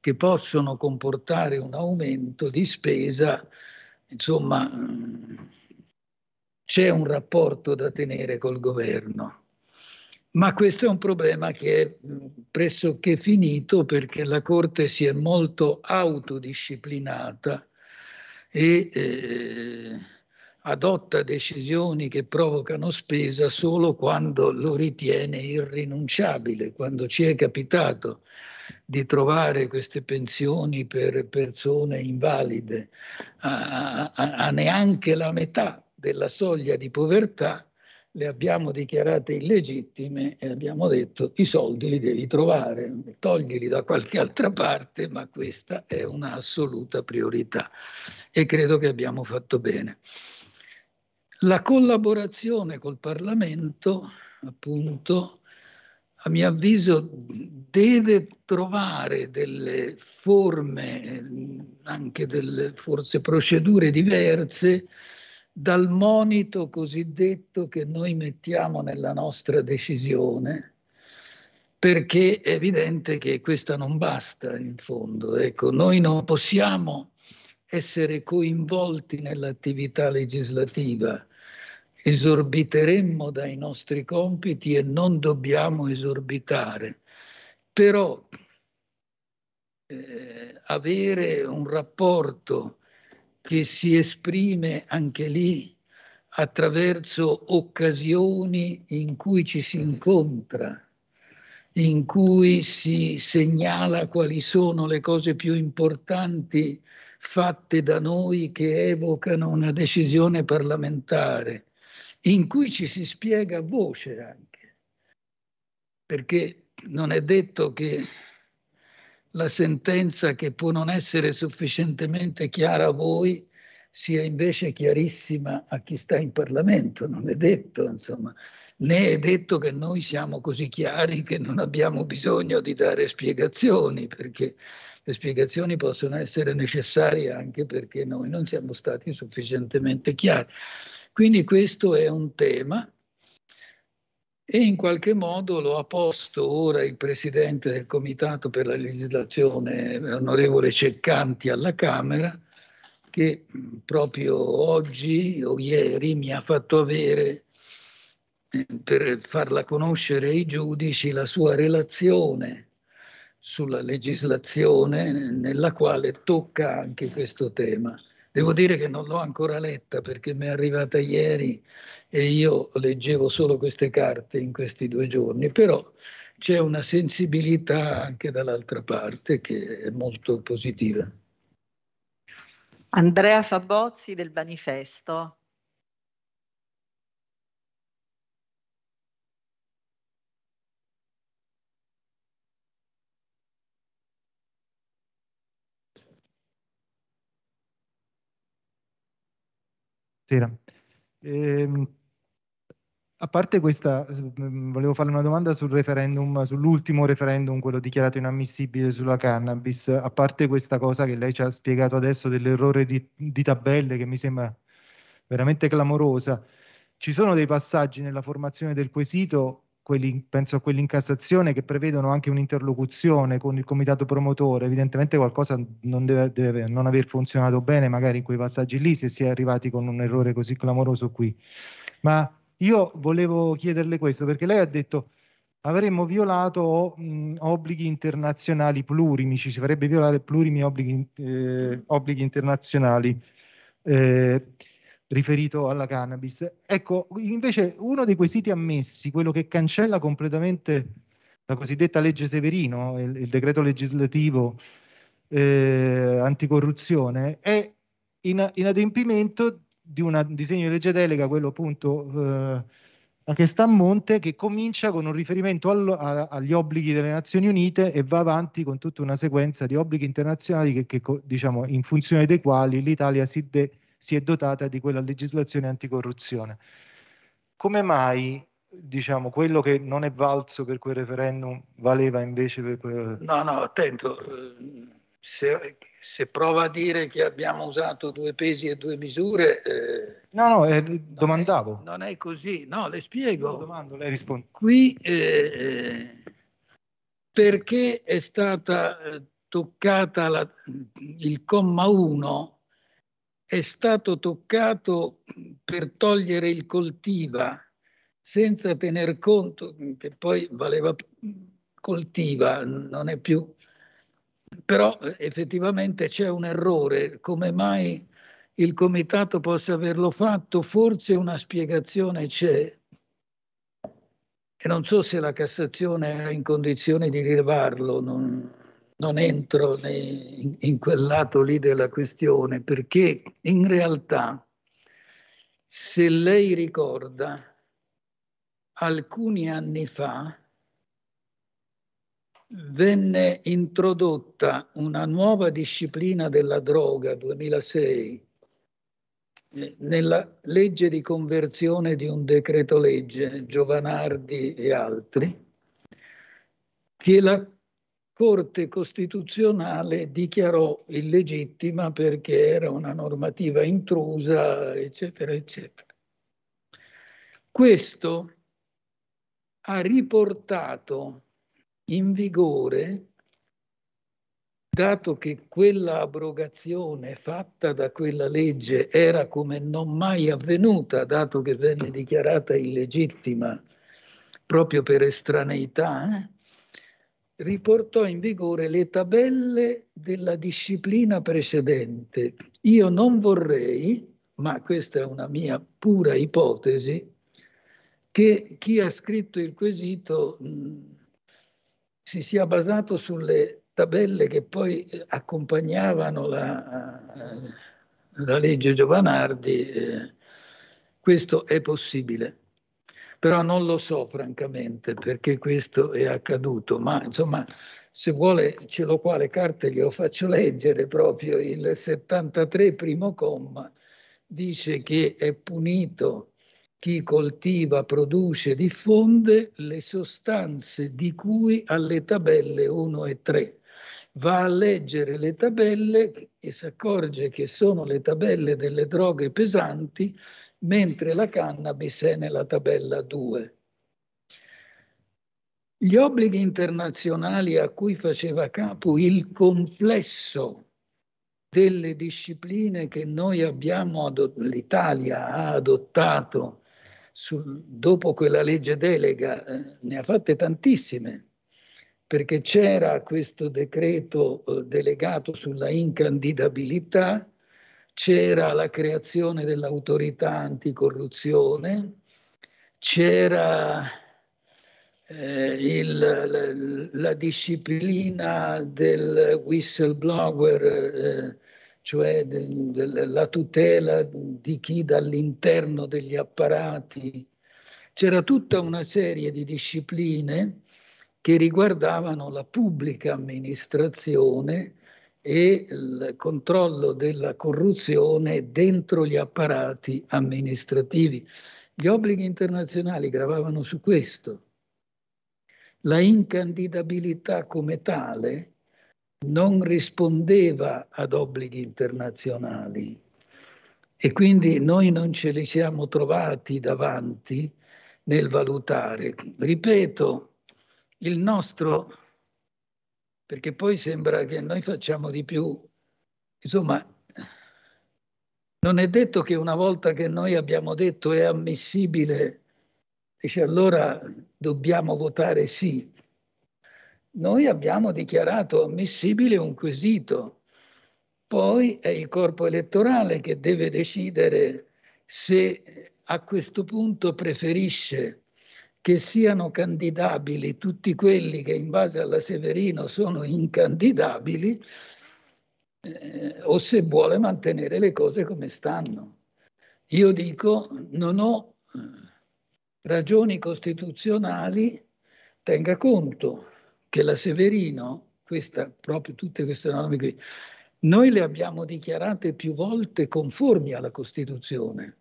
che possono comportare un aumento di spesa, insomma mm, c'è un rapporto da tenere col governo. Ma questo è un problema che è mm, pressoché finito perché la Corte si è molto autodisciplinata e eh, adotta decisioni che provocano spesa solo quando lo ritiene irrinunciabile, quando ci è capitato di trovare queste pensioni per persone invalide a, a, a neanche la metà della soglia di povertà, le abbiamo dichiarate illegittime e abbiamo detto i soldi li devi trovare, toglili da qualche altra parte, ma questa è un'assoluta priorità e credo che abbiamo fatto bene. La collaborazione col Parlamento, appunto, a mio avviso deve trovare delle forme, eh, anche delle forse procedure diverse dal monito cosiddetto che noi mettiamo nella nostra decisione, perché è evidente che questa non basta in fondo. Ecco, noi non possiamo essere coinvolti nell'attività legislativa esorbiteremmo dai nostri compiti e non dobbiamo esorbitare. Però eh, avere un rapporto che si esprime anche lì attraverso occasioni in cui ci si incontra, in cui si segnala quali sono le cose più importanti fatte da noi che evocano una decisione parlamentare, in cui ci si spiega a voce anche, perché non è detto che la sentenza che può non essere sufficientemente chiara a voi sia invece chiarissima a chi sta in Parlamento, non è detto, insomma, né è detto che noi siamo così chiari che non abbiamo bisogno di dare spiegazioni, perché le spiegazioni possono essere necessarie anche perché noi non siamo stati sufficientemente chiari. Quindi questo è un tema e in qualche modo lo ha posto ora il Presidente del Comitato per la legislazione, onorevole Ceccanti, alla Camera, che mm, proprio oggi o ieri mi ha fatto avere, eh, per farla conoscere ai giudici, la sua relazione sulla legislazione nella quale tocca anche questo tema. Devo dire che non l'ho ancora letta perché mi è arrivata ieri e io leggevo solo queste carte in questi due giorni, però c'è una sensibilità anche dall'altra parte che è molto positiva. Andrea Fabozzi del Manifesto. Buonasera. Eh, a parte questa, mm, volevo fare una domanda sul referendum, sull'ultimo referendum, quello dichiarato inammissibile sulla cannabis. A parte questa cosa che lei ci ha spiegato adesso dell'errore di, di tabelle, che mi sembra veramente clamorosa, ci sono dei passaggi nella formazione del quesito quelli, penso a quelli in Cassazione che prevedono anche un'interlocuzione con il comitato promotore, evidentemente qualcosa non deve, deve non aver funzionato bene magari in quei passaggi lì se si è arrivati con un errore così clamoroso qui. Ma io volevo chiederle questo perché lei ha detto avremmo violato mh, obblighi internazionali plurimi, ci si farebbe violare plurimi obblighi, eh, obblighi internazionali. Eh, riferito alla cannabis. Ecco, invece uno dei quesiti ammessi, quello che cancella completamente la cosiddetta legge Severino, il, il decreto legislativo eh, anticorruzione, è in, in adempimento di un disegno di legge delega, quello appunto eh, che sta a monte, che comincia con un riferimento allo, a, agli obblighi delle Nazioni Unite e va avanti con tutta una sequenza di obblighi internazionali che, che diciamo, in funzione dei quali l'Italia si deve si è dotata di quella legislazione anticorruzione. Come mai diciamo, quello che non è valso per quel referendum valeva invece per quel... No, no, attento, eh, se, se prova a dire che abbiamo usato due pesi e due misure... Eh, no, no, eh, domandavo. Non è, non è, così, no, le spiego. Domando, lei risponde. Qui eh, eh perché è stata eh, toccata la, il comma 1 è stato toccato per togliere il coltiva senza tener conto che poi valeva coltiva, non è più. Però effettivamente c'è un errore, come mai il comitato possa averlo fatto, forse una spiegazione c'è. E non so se la Cassazione è in condizione di rilevarlo, non, non entro nei, in quel lato lì della questione, perché in realtà, se lei ricorda, alcuni anni fa venne introdotta una nuova disciplina della droga 2006 eh, nella legge di conversione di un decreto legge, Giovanardi e altri, che la Corte Costituzionale dichiarò illegittima perché era una normativa intrusa, eccetera, eccetera. Questo ha riportato in vigore, dato che quella abrogazione fatta da quella legge era come non mai avvenuta, dato che venne dichiarata illegittima proprio per estraneità, eh? riportò in vigore le tabelle della disciplina precedente. Io non vorrei, ma questa è una mia pura ipotesi, che chi ha scritto il quesito mh, si sia basato sulle tabelle che poi eh, accompagnavano la, eh, la legge Giovanardi. Eh, questo è possibile però non lo so francamente perché questo è accaduto, ma insomma se vuole ce l'ho qua le carte, glielo faccio leggere proprio, il 73 primo comma dice che è punito chi coltiva, produce, diffonde le sostanze di cui alle tabelle 1 e 3. Va a leggere le tabelle e si accorge che sono le tabelle delle droghe pesanti mentre la cannabis è nella tabella 2. Gli obblighi internazionali a cui faceva capo il complesso delle discipline che noi abbiamo, adott- l'Italia ha adottato sul, dopo quella legge delega, eh, ne ha fatte tantissime, perché c'era questo decreto eh, delegato sulla incandidabilità c'era la creazione dell'autorità anticorruzione, c'era eh, il, la, la, disciplina del whistleblower, eh, cioè de, de, la tutela di chi dall'interno degli apparati. C'era tutta una serie di discipline che riguardavano la pubblica amministrazione e il controllo della corruzione dentro gli apparati amministrativi. Gli obblighi internazionali gravavano su questo. La incandidabilità come tale non rispondeva ad obblighi internazionali e quindi noi non ce li siamo trovati davanti nel valutare. Ripeto, il nostro perché poi sembra che noi facciamo di più. Insomma, non è detto che una volta che noi abbiamo detto è ammissibile, dice allora dobbiamo votare sì. Noi abbiamo dichiarato ammissibile un quesito, poi è il corpo elettorale che deve decidere se a questo punto preferisce che siano candidabili tutti quelli che in base alla Severino sono incandidabili eh, o se vuole mantenere le cose come stanno. Io dico non ho eh, ragioni costituzionali, tenga conto che la Severino, questa, proprio tutte queste norme qui, noi le abbiamo dichiarate più volte conformi alla Costituzione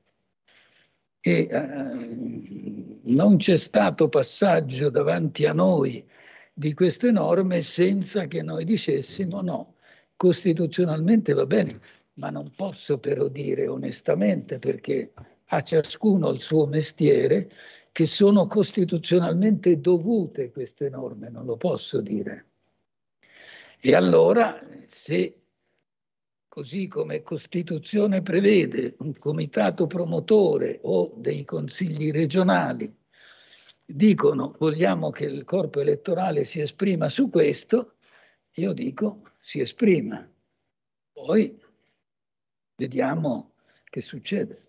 che eh, non c'è stato passaggio davanti a noi di queste norme senza che noi dicessimo no, costituzionalmente va bene, ma non posso però dire onestamente perché a ciascuno il suo mestiere che sono costituzionalmente dovute queste norme, non lo posso dire. E allora se così come Costituzione prevede, un comitato promotore o dei consigli regionali dicono vogliamo che il corpo elettorale si esprima su questo, io dico si esprima. Poi vediamo che succede.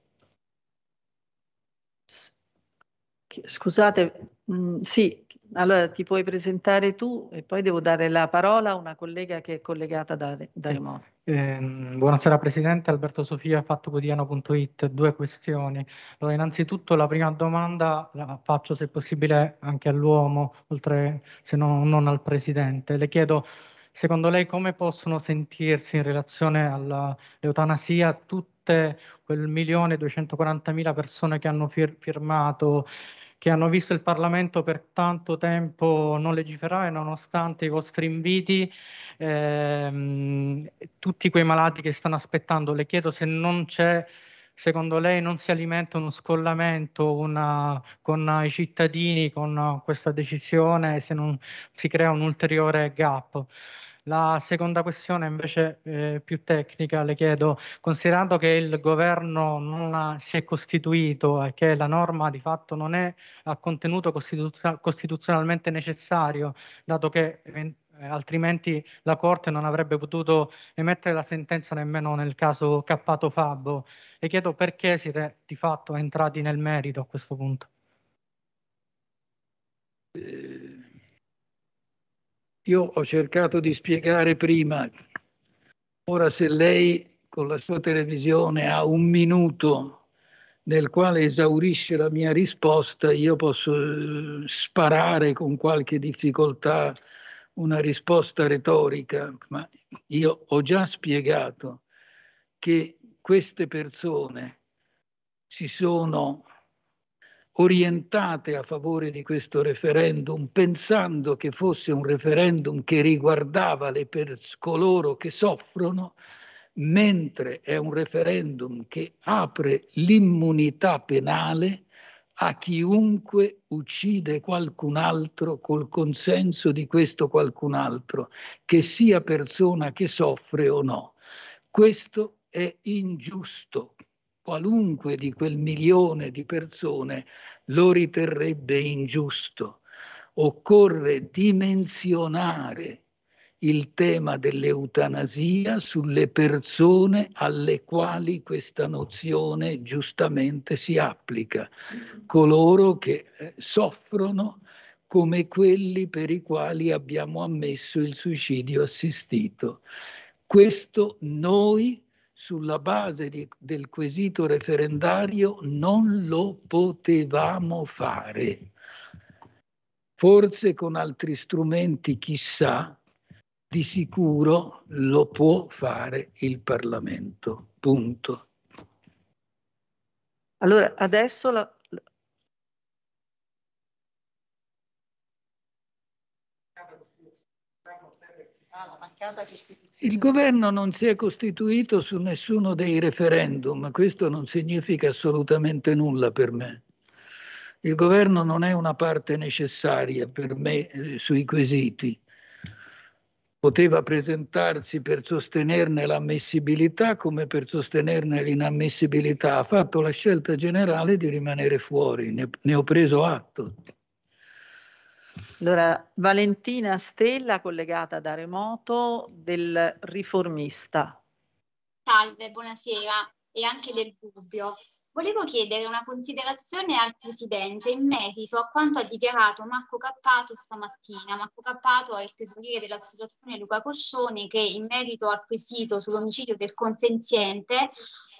Scusate, mm, sì, allora ti puoi presentare tu e poi devo dare la parola a una collega che è collegata da, da remoto. Eh, buonasera Presidente, Alberto Sofia, fattoquotidiano.it. Due questioni. Allora, innanzitutto la prima domanda la faccio se possibile anche all'uomo, oltre se no, non al Presidente. Le chiedo, secondo lei, come possono sentirsi in relazione all'eutanasia tutte quel milione e duecentoquarantamila persone che hanno fir firmato che hanno visto il Parlamento per tanto tempo non legiferare nonostante i vostri inviti, ehm, tutti quei malati che stanno aspettando. Le chiedo se non c'è secondo lei non si alimenta uno scollamento una, con i cittadini con questa decisione se non si crea un ulteriore gap? La seconda questione invece eh, più tecnica le chiedo, considerando che il governo non ha, si è costituito e che la norma di fatto non è a contenuto costituzio- costituzionalmente necessario, dato che eh, altrimenti la Corte non avrebbe potuto emettere la sentenza nemmeno nel caso Cappato Fabbo, le chiedo perché siete di fatto entrati nel merito a questo punto. Eh io ho cercato di spiegare prima, ora se lei con la sua televisione ha un minuto nel quale esaurisce la mia risposta, io posso eh, sparare con qualche difficoltà una risposta retorica, ma io ho già spiegato che queste persone si sono orientate a favore di questo referendum, pensando che fosse un referendum che riguardava pers- coloro che soffrono, mentre è un referendum che apre l'immunità penale a chiunque uccide qualcun altro col consenso di questo qualcun altro, che sia persona che soffre o no. Questo è ingiusto, qualunque di quel milione di persone lo riterrebbe ingiusto. Occorre dimensionare il tema dell'eutanasia sulle persone alle quali questa nozione giustamente si applica, coloro che eh, soffrono come quelli per i quali abbiamo ammesso il suicidio assistito. Questo noi sulla base di, del quesito referendario non lo potevamo fare. Forse con altri strumenti, chissà, di sicuro lo può fare il Parlamento. Punto. Allora, adesso la, il governo non si è costituito su nessuno dei referendum, questo non significa assolutamente nulla per me. Il governo non è una parte necessaria per me eh, sui quesiti. Poteva presentarsi per sostenerne l'ammissibilità come per sostenerne l'inammissibilità. Ha fatto la scelta generale di rimanere fuori, ne, ne ho preso atto. Allora, Valentina Stella, collegata da remoto, del riformista. Salve, buonasera e anche del dubbio. Volevo chiedere una considerazione al Presidente in merito a quanto ha dichiarato Marco Cappato stamattina. Marco Cappato è il tesoriere dell'associazione Luca Coscioni che in merito al quesito sull'omicidio del consenziente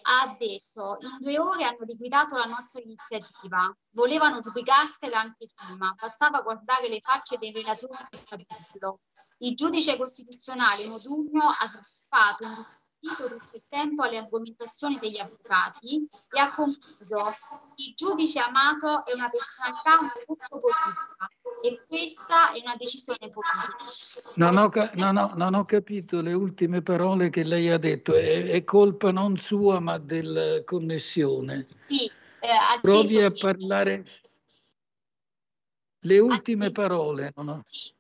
ha detto in due ore hanno liquidato la nostra iniziativa, volevano sbrigarsela anche prima, bastava guardare le facce dei relatori del capello. Il giudice costituzionale Modugno ha sviluppato un discorso assistito tutto il tempo alle argomentazioni degli avvocati e ha concluso il giudice amato è una personalità molto politica e questa è una decisione politica. Non ho, ca- non ho, non ho capito le ultime parole che lei ha detto, è, è colpa non sua ma della connessione. Sì, eh, Provi a che... parlare le ultime detto... parole. Sì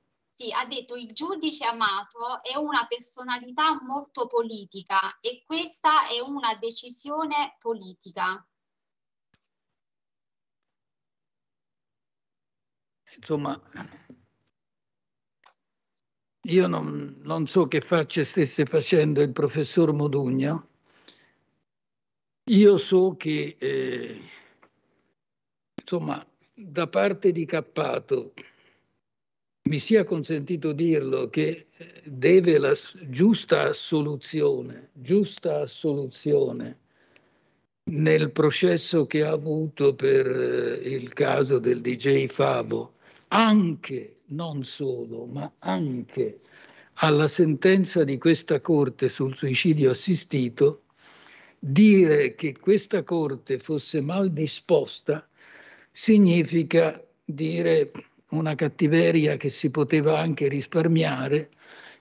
sì, ha detto il giudice Amato è una personalità molto politica e questa è una decisione politica. Insomma, io non, non so che faccia stesse facendo il professor Modugno. Io so che, eh, insomma, da parte di Cappato mi sia consentito dirlo, che eh, deve la giusta assoluzione, giusta assoluzione nel processo che ha avuto per eh, il caso del DJ Fabo, anche, non solo, ma anche alla sentenza di questa Corte sul suicidio assistito, dire che questa Corte fosse mal disposta significa dire una cattiveria che si poteva anche risparmiare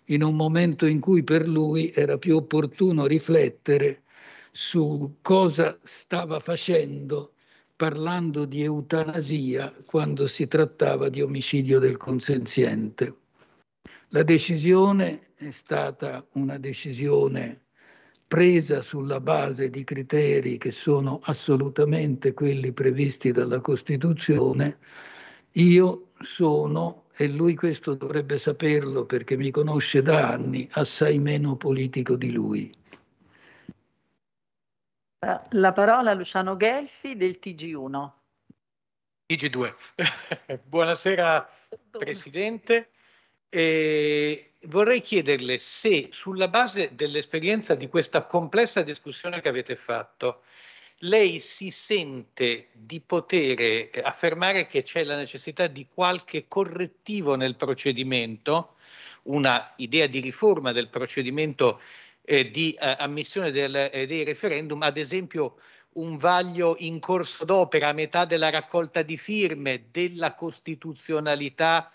in un momento in cui per lui era più opportuno riflettere su cosa stava facendo parlando di eutanasia quando si trattava di omicidio del consenziente. La decisione è stata una decisione presa sulla base di criteri che sono assolutamente quelli previsti dalla Costituzione. Io sono, e lui questo dovrebbe saperlo perché mi conosce da anni, assai meno politico di lui. La parola a Luciano Gelfi del TG1. TG2. Buonasera Presidente. E vorrei chiederle se sulla base dell'esperienza di questa complessa discussione che avete fatto, lei si sente di poter eh, affermare che c'è la necessità di qualche correttivo nel procedimento, una idea di riforma del procedimento eh, di eh, ammissione del, eh, dei referendum, ad esempio un vaglio in corso d'opera a metà della raccolta di firme della costituzionalità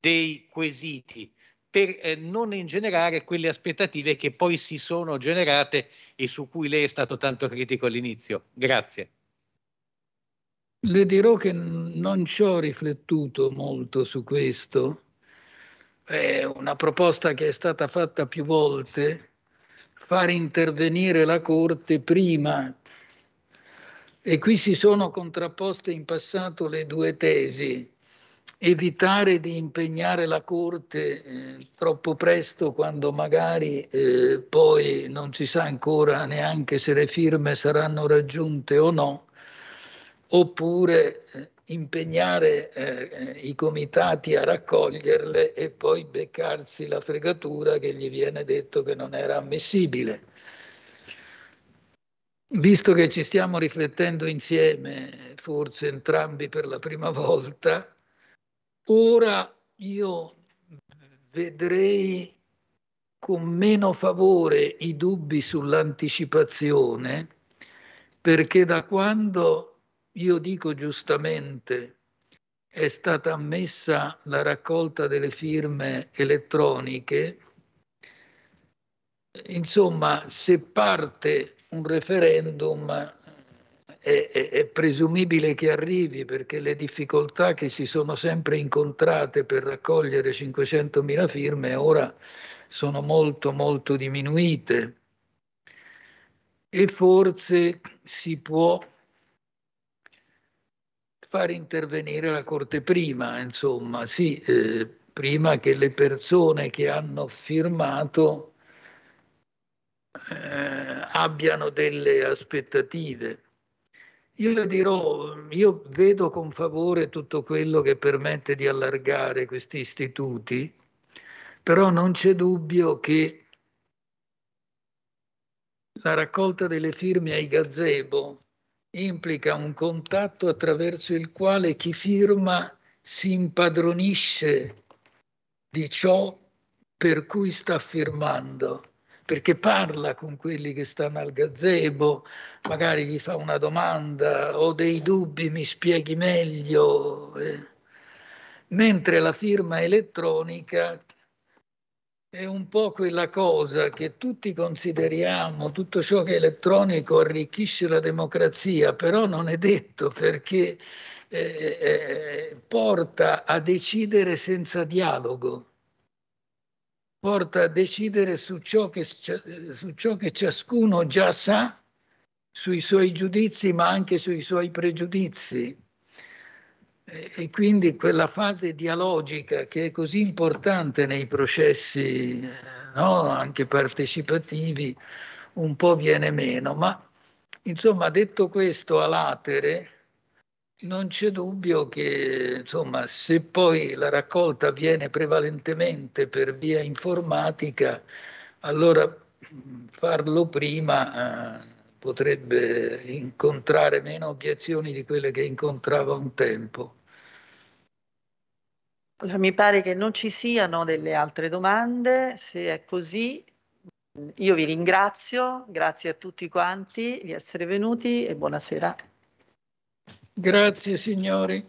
dei quesiti per eh, non ingenerare quelle aspettative che poi si sono generate e su cui lei è stato tanto critico all'inizio. Grazie. Le dirò che non ci ho riflettuto molto su questo. È una proposta che è stata fatta più volte, far intervenire la Corte prima. E qui si sono contrapposte in passato le due tesi evitare di impegnare la Corte eh, troppo presto quando magari eh, poi non si sa ancora neanche se le firme saranno raggiunte o no, oppure eh, impegnare eh, eh, i comitati a raccoglierle e poi beccarsi la fregatura che gli viene detto che non era ammissibile. Visto che ci stiamo riflettendo insieme, forse entrambi per la prima volta, Ora io vedrei con meno favore i dubbi sull'anticipazione perché da quando io dico giustamente è stata ammessa la raccolta delle firme elettroniche, insomma se parte un referendum è, è, è, presumibile che arrivi perché le difficoltà che si sono sempre incontrate per raccogliere 500.000 firme ora sono molto molto diminuite e forse si può far intervenire la Corte prima, insomma, sì, eh, prima che le persone che hanno firmato eh, abbiano delle aspettative. Io le dirò, io vedo con favore tutto quello che permette di allargare questi istituti, però non c'è dubbio che la raccolta delle firme ai gazebo implica un contatto attraverso il quale chi firma si impadronisce di ciò per cui sta firmando perché parla con quelli che stanno al gazebo, magari gli fa una domanda, o dei dubbi, mi spieghi meglio. Eh. Mentre la firma elettronica è un po' quella cosa che tutti consideriamo, tutto ciò che è elettronico arricchisce la democrazia, però non è detto perché eh, eh, eh porta a decidere senza dialogo porta a decidere su ciò, che, su ciò che ciascuno già sa, sui suoi giudizi, ma anche sui suoi pregiudizi. E quindi quella fase dialogica che è così importante nei processi eh, no, anche partecipativi, un po' viene meno. Ma insomma, detto questo, a latere, non c'è dubbio che insomma, se poi la raccolta avviene prevalentemente per via informatica, allora farlo prima eh, potrebbe incontrare meno obiezioni di quelle che incontrava un tempo. Allora, mi pare che non ci siano delle altre domande, se è così io vi ringrazio, grazie a tutti quanti di essere venuti e buonasera. Grazie signori.